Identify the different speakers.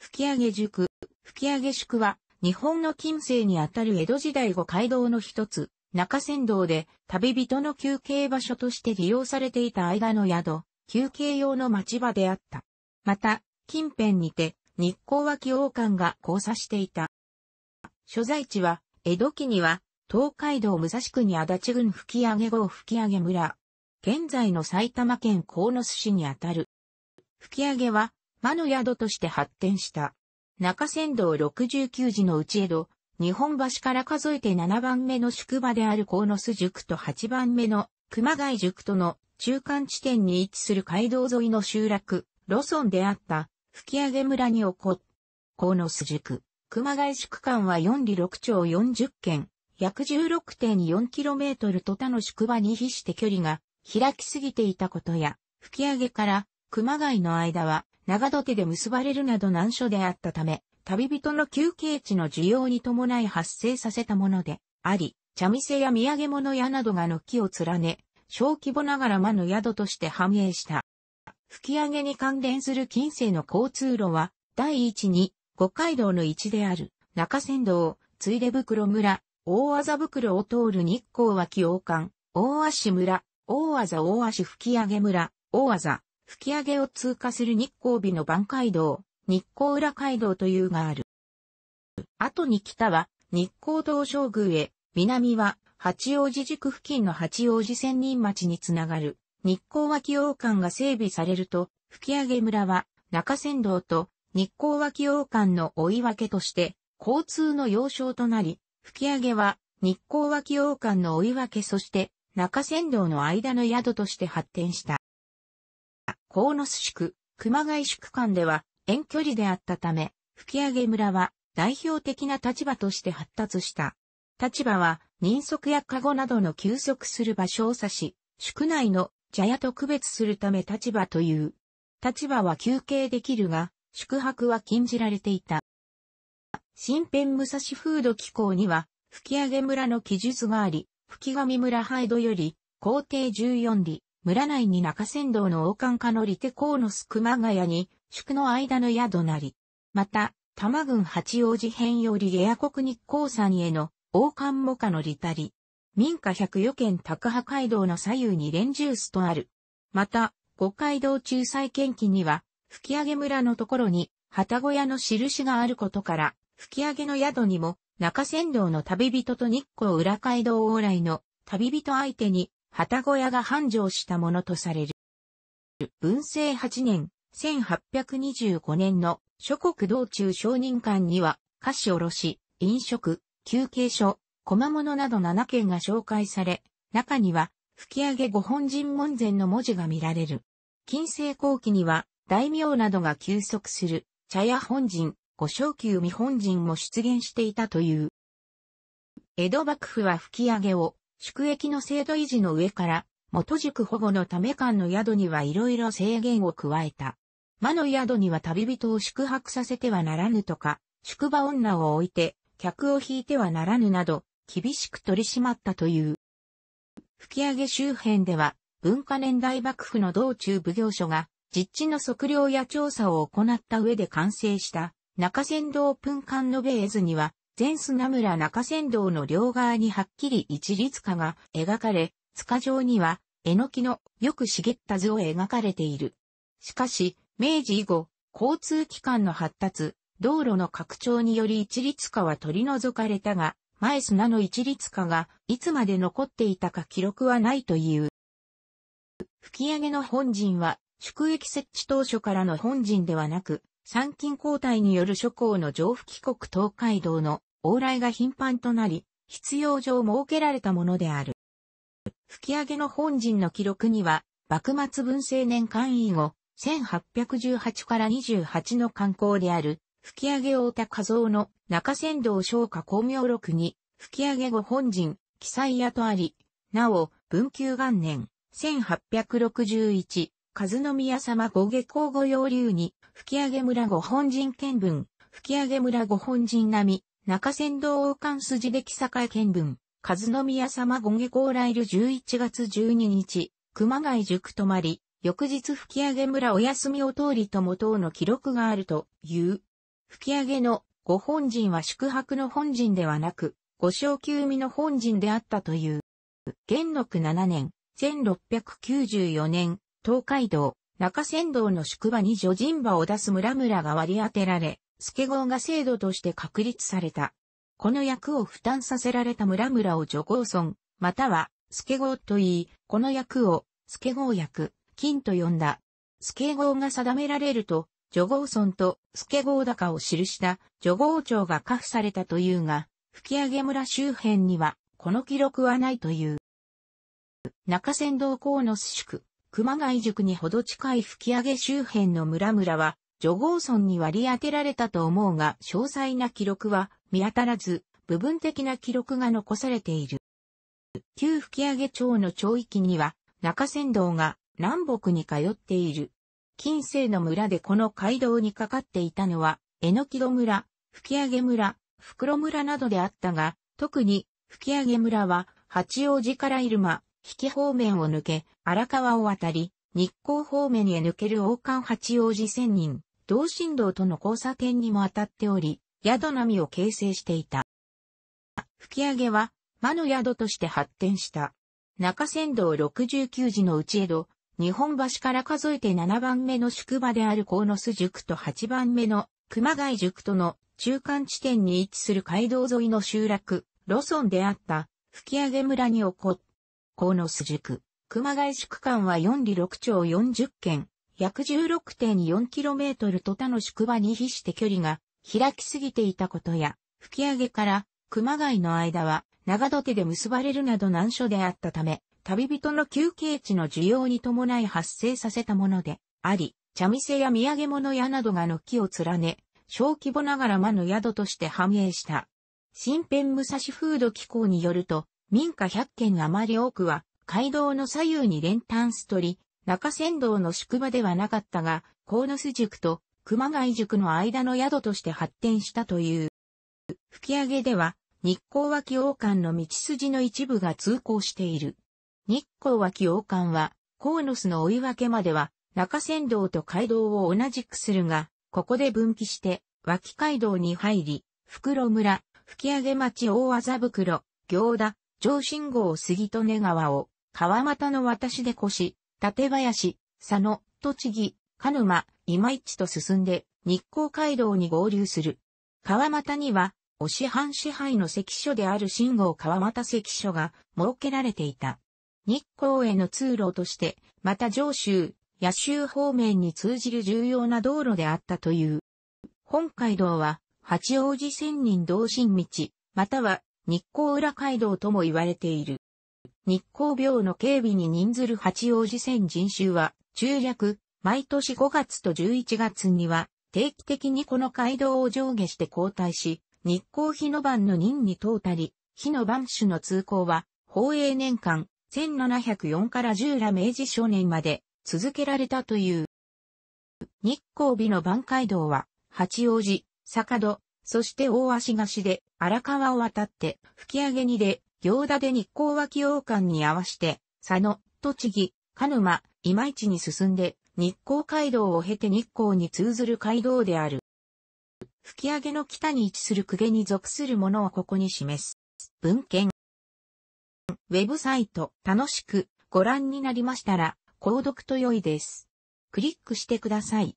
Speaker 1: 吹上宿。吹上宿は、日本の近世にあたる江戸時代後街道の一つ、中山道で、旅人の休憩場所として利用されていた間の宿、休憩用の町場であった。また、近辺にて、日光脇王冠が交差していた。所在地は、江戸期には、東海道武蔵国足立郡吹上郷吹上村。現在の埼玉県鴻巣市にあたる。吹上は、魔の宿として発展した。中山道69時のうち江戸、日本橋から数えて7番目の宿場である鴻巣塾と8番目の熊谷塾との中間地点に位置する街道沿いの集落、路村であった吹上村に起こっ、鴻巣塾、熊谷宿間は4里6町40件、約 16.4km と他の宿場に比して距離が開きすぎていたことや、吹上から熊谷の間は長土手で結ばれるなど難所であったため、旅人の休憩地の需要に伴い発生させたものであり、茶店や土産物屋などが軒を連ね、小規模ながら間の宿として繁栄した。吹き上げに関連する近世の交通路は、第一に、五街道の一である、中山道、ついで袋村、大麻袋を通る日光脇王冠、大足村、大麻大足吹上村、大麻、吹き上げを通過する日光美の番街道、日光裏街道というがある。後に北は日光道将宮へ、南は八王子塾付近の八王子仙人町につながる日光脇王館が整備されると、吹上村は中山道と日光脇王館の追い分けとして交通の要衝となり、吹上は日光脇王館の追い分けそして中山道の間の宿として発展した。鴻巣宿、熊谷宿間では遠距離であったため、吹上村は代表的な立場として発達した。立場は、人足やカゴなどの休息する場所を指し、宿内の茶屋と区別するため立場という。立場は休憩できるが、宿泊は禁じられていた。新編武蔵風土機構には、吹上村の記述があり、吹上村ハイドより、皇帝14里、村内に中山道の王冠家の利手公の熊谷に、宿の間の宿なり。また、多摩郡八王子編より下野国日光山への王冠もかのりたり。民家百余軒高波街道の左右に連ースとある。また、五街道仲裁県機には、吹上村のところに、旗小屋の印があることから、吹上の宿にも、中山道の旅人と日光裏街道往来の旅人相手に旗小屋が繁盛したものとされる。文政8年、1825年の諸国道中商人館には、菓子卸、飲食、休憩所、小間物など7件が紹介され、中には、吹上げ御本人門前の文字が見られる。近世後期には、大名などが休息する、茶屋本陣、御昇級未本陣も出現していたという。江戸幕府は吹上を宿役の制度維持の上から、元宿保護のため間の宿にはいろいろ制限を加えた。魔の宿には旅人を宿泊させてはならぬとか、宿場女を置いて、客を引いてはならぬなど、厳しく取り締まったという。吹上周辺では、文化年代幕府の道中奉行所が、実地の測量や調査を行った上で完成した、中仙道分館のベーズには、全砂村中山道の両側にはっきり一律化が描かれ、塚上には、えのきのよく茂った図を描かれている。しかし、明治以後、交通機関の発達、道路の拡張により一律化は取り除かれたが、前砂の一律化がいつまで残っていたか記録はないという。吹き上げの本陣は、宿役設置当初からの本陣ではなく、参勤交代による諸侯の上付帰国東海道の往来が頻繁となり、必要上設けられたものである。吹上の本陣の記録には、幕末文政年間以後、1818から28の観光である、吹上大田和夫の中仙道昇華光明録に、吹上後本陣、記載屋とあり、なお、文久元年、1861、和宮様ご下校御用流に、吹上村御本陣見分、吹上村御本陣並み、中仙道王冠筋で木栄見分、和宮様ご下校来る11月12日、熊谷塾泊まり、翌日吹上村お休みを通りとも等の記録があるという。吹上のご本人は宿泊の本人ではなく、ご小休身の本人であったという。元禄7年、1694年、東海道、中仙道の宿場に女人馬を出す村々が割り当てられ、スケ号が制度として確立された。この役を負担させられた村々を助号村、または、スケ号と言い、この役を、スケ号役、金と呼んだ。スケ号が定められると、助号村とスケ号高を記した助号町が下付されたというが、吹上村周辺には、この記録はないという。中山道高の宿、熊谷宿にほど近い吹上周辺の村々は、ジョゴーソンに割り当てられたと思うが詳細な記録は見当たらず、部分的な記録が残されている。旧吹上町の町域には中山道が南北に通っている。近世の村でこの街道にかかっていたのは、えのきど村、吹上村、袋村などであったが、特に吹上村は八王子から入間、引き方面を抜け、荒川を渡り、日光方面へ抜ける王冠八王子仙人、同振道との交差点にも当たっており、宿並みを形成していた。吹き上げは、魔の宿として発展した。中山道69時のうち江戸、日本橋から数えて7番目の宿場である鴻巣塾と8番目の熊谷塾との中間地点に位置する街道沿いの集落、路村であった吹上村に起こっ、鴻巣塾、熊谷宿間は4里6町40軒、約 16.4km と他の宿場に比して距離が開きすぎていたことや、吹上から熊谷の間は長土手で結ばれるなど難所であったため、旅人の休憩地の需要に伴い発生させたものであり、茶店や土産物屋などが軒を連ね、小規模ながら間の宿として繁栄した。新編武蔵風土機構によると、民家100軒余り多くは、街道の左右に練炭ストリ、中仙道の宿場ではなかったが、鴻巣塾と熊谷塾の間の宿として発展したという。吹上では、日光脇王冠の道筋の一部が通行している。日光脇王冠は、鴻巣の追い分けまでは、中仙道と街道を同じくするが、ここで分岐して、脇街道に入り、袋村、吹上町大麻袋、行田、上信号杉利根川を、川又の渡しで越し、館林、佐野、栃木、鹿沼、今市と進んで、日光街道に合流する。川又には、お師藩支配の関所である信号川又関所が設けられていた。日光への通路として、また上州、野州方面に通じる重要な道路であったという。本街道は、八王子仙人同心道、または日光裏街道とも言われている。日光病の警備に任ずる八王子線人衆は、中略、毎年5月と11月には、定期的にこの街道を上下して交代し、日光日の晩の任に通ったり、日の晩種の通行は、放映。年間、1704から10ら明治少年まで続けられたという。日光日の晩街道は、八王子、坂戸、そして大足菓子で荒川を渡って、吹上にで、行田で日光脇王館に合わして、佐野、栃木、鹿沼、今市に進んで、日光街道を経て日光に通ずる街道である。吹き上げの北に位置する区下に属するものをここに示す。文献。ウェブサイト、楽しくご覧になりましたら、購読と良いです。クリックしてください。